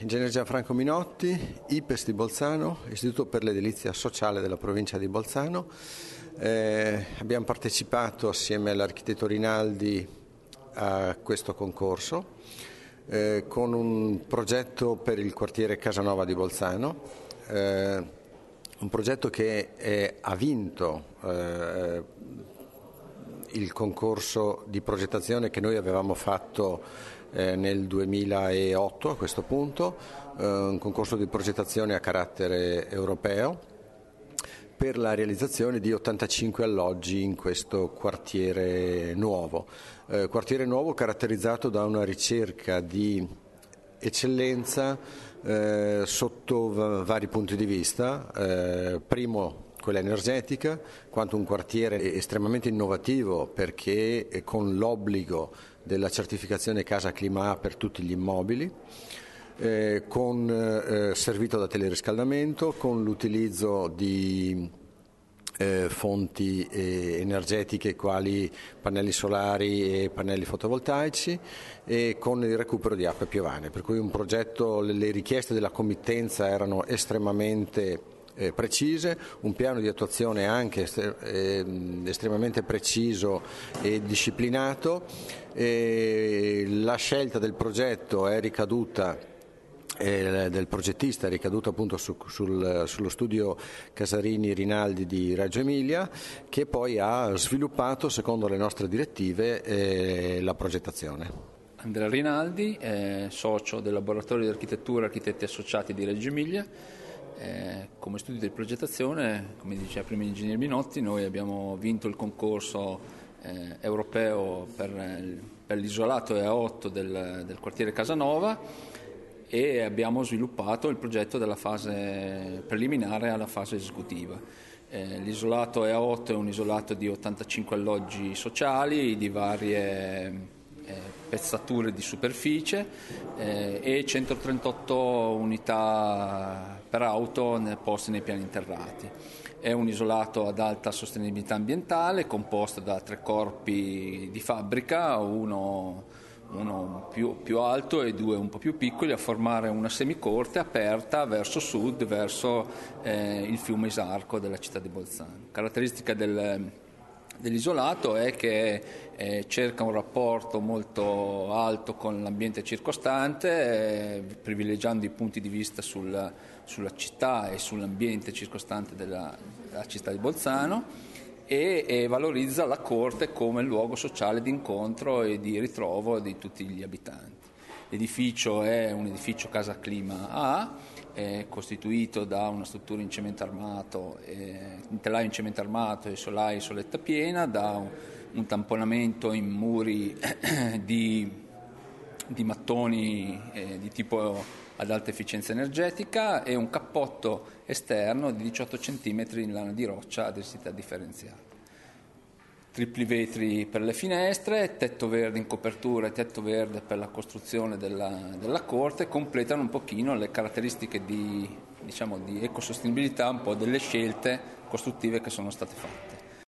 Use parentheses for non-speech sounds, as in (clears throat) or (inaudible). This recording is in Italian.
Ingegner Gianfranco Minotti, IPES di Bolzano, Istituto per l'Edilizia Sociale della provincia di Bolzano. Eh, abbiamo partecipato assieme all'architetto Rinaldi a questo concorso eh, con un progetto per il quartiere Casanova di Bolzano, eh, un progetto che è, ha vinto eh, il concorso di progettazione che noi avevamo fatto eh, nel 2008 a questo punto, eh, un concorso di progettazione a carattere europeo per la realizzazione di 85 alloggi in questo quartiere nuovo. Eh, quartiere nuovo caratterizzato da una ricerca di eccellenza eh, sotto v- vari punti di vista. Eh, primo, quella energetica, quanto un quartiere estremamente innovativo perché con l'obbligo della certificazione casa clima per tutti gli immobili. Eh, con eh, servito da teleriscaldamento, con l'utilizzo di eh, fonti eh, energetiche quali pannelli solari e pannelli fotovoltaici e con il recupero di acque piovane. Per cui un progetto, le richieste della committenza erano estremamente eh, precise, un piano di attuazione anche eh, estremamente preciso e disciplinato. Eh, la scelta del progetto è ricaduta eh, del progettista è ricaduto appunto su, sul, sullo studio Casarini Rinaldi di Reggio Emilia che poi ha sviluppato secondo le nostre direttive eh, la progettazione. Andrea Rinaldi, socio del laboratorio di architettura e architetti associati di Reggio Emilia eh, come studio di progettazione, come diceva prima l'ingegnere Binotti, noi abbiamo vinto il concorso eh, europeo per, eh, per, l'isolato EA8 del, del, quartiere Casanova e abbiamo sviluppato il progetto dalla fase preliminare alla fase esecutiva. Eh, l'isolato EA8 è un isolato di 85 alloggi sociali di varie eh, pezzature di superficie eh, e 138 unità per auto poste nei piani interrati. È un isolato ad alta sostenibilità ambientale composto da tre corpi di fabbrica, uno, uno più, più, alto e due un po' più piccoli, a formare una semicorte aperta verso sud, verso eh, il fiume Isarco della città di Bolzano. Caratteristica del dell'isolato è che eh, cerca un rapporto molto alto con l'ambiente circostante, eh, privilegiando i punti di vista sul, sulla città e sull'ambiente circostante della, della città di Bolzano e, e, valorizza la corte come luogo sociale di incontro e di ritrovo di tutti gli abitanti. L'edificio è un edificio casa clima A, è costituito da una struttura in cemento armato, eh, in telaio in cemento armato e solai soletta piena, da un, un tamponamento in muri (clears throat) di, di, mattoni eh, di tipo ad alta efficienza energetica e un cappotto esterno di 18 cm in lana di roccia a densità differenziata tripli vetri per le finestre, tetto verde in copertura e tetto verde per la costruzione della, della corte, completano un pochino le caratteristiche di, diciamo, di ecosostenibilità un po' delle scelte costruttive che sono state fatte.